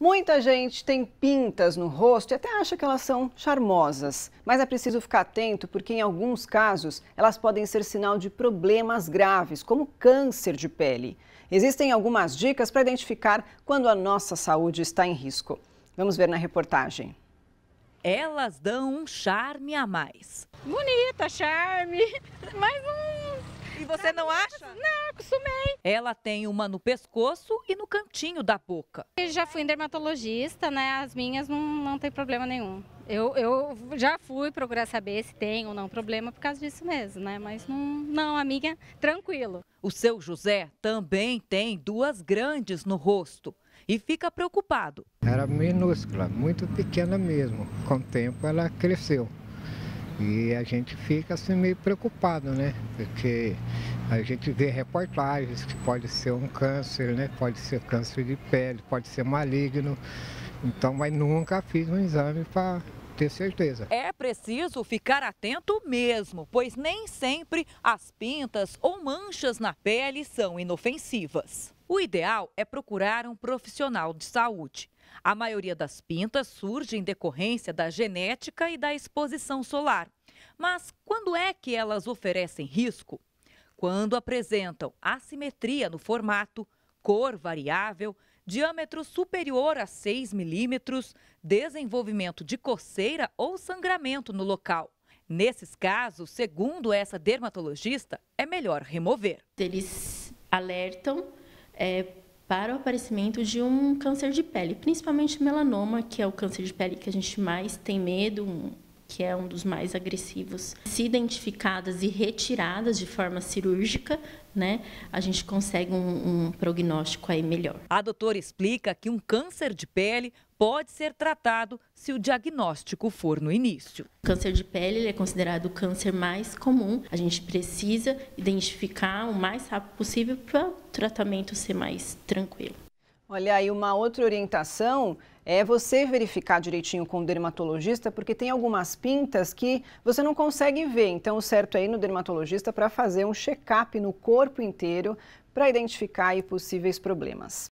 Muita gente tem pintas no rosto e até acha que elas são charmosas, mas é preciso ficar atento porque, em alguns casos, elas podem ser sinal de problemas graves, como câncer de pele. Existem algumas dicas para identificar quando a nossa saúde está em risco. Vamos ver na reportagem. Elas dão um charme a mais. Bonita, charme, mas e você não acha? Não, acostumei. Ela tem uma no pescoço e no cantinho da boca. Eu já fui dermatologista, né? As minhas não, não tem problema nenhum. Eu, eu já fui procurar saber se tem ou não problema por causa disso mesmo, né? Mas não, não, a minha, tranquilo. O seu José também tem duas grandes no rosto e fica preocupado. Era minúscula, muito pequena mesmo. Com o tempo ela cresceu. E a gente fica assim meio preocupado, né? Porque a gente vê reportagens que pode ser um câncer, né? Pode ser câncer de pele, pode ser maligno. Então, mas nunca fiz um exame para ter certeza. É preciso ficar atento mesmo, pois nem sempre as pintas ou manchas na pele são inofensivas. O ideal é procurar um profissional de saúde. A maioria das pintas surge em decorrência da genética e da exposição solar. Mas quando é que elas oferecem risco? Quando apresentam assimetria no formato, cor variável, diâmetro superior a 6 milímetros, desenvolvimento de coceira ou sangramento no local. Nesses casos, segundo essa dermatologista, é melhor remover. Eles alertam é, para o aparecimento de um câncer de pele, principalmente melanoma, que é o câncer de pele que a gente mais tem medo, que é um dos mais agressivos, se identificadas e retiradas de forma cirúrgica, né, a gente consegue um, um prognóstico aí melhor. A doutora explica que um câncer de pele pode ser tratado se o diagnóstico for no início. O câncer de pele é considerado o câncer mais comum. A gente precisa identificar o mais rápido possível para o tratamento ser mais tranquilo. Olha, aí uma outra orientação é você verificar direitinho com o dermatologista, porque tem algumas pintas que você não consegue ver. Então, o certo é ir no dermatologista para fazer um check-up no corpo inteiro para identificar possíveis problemas.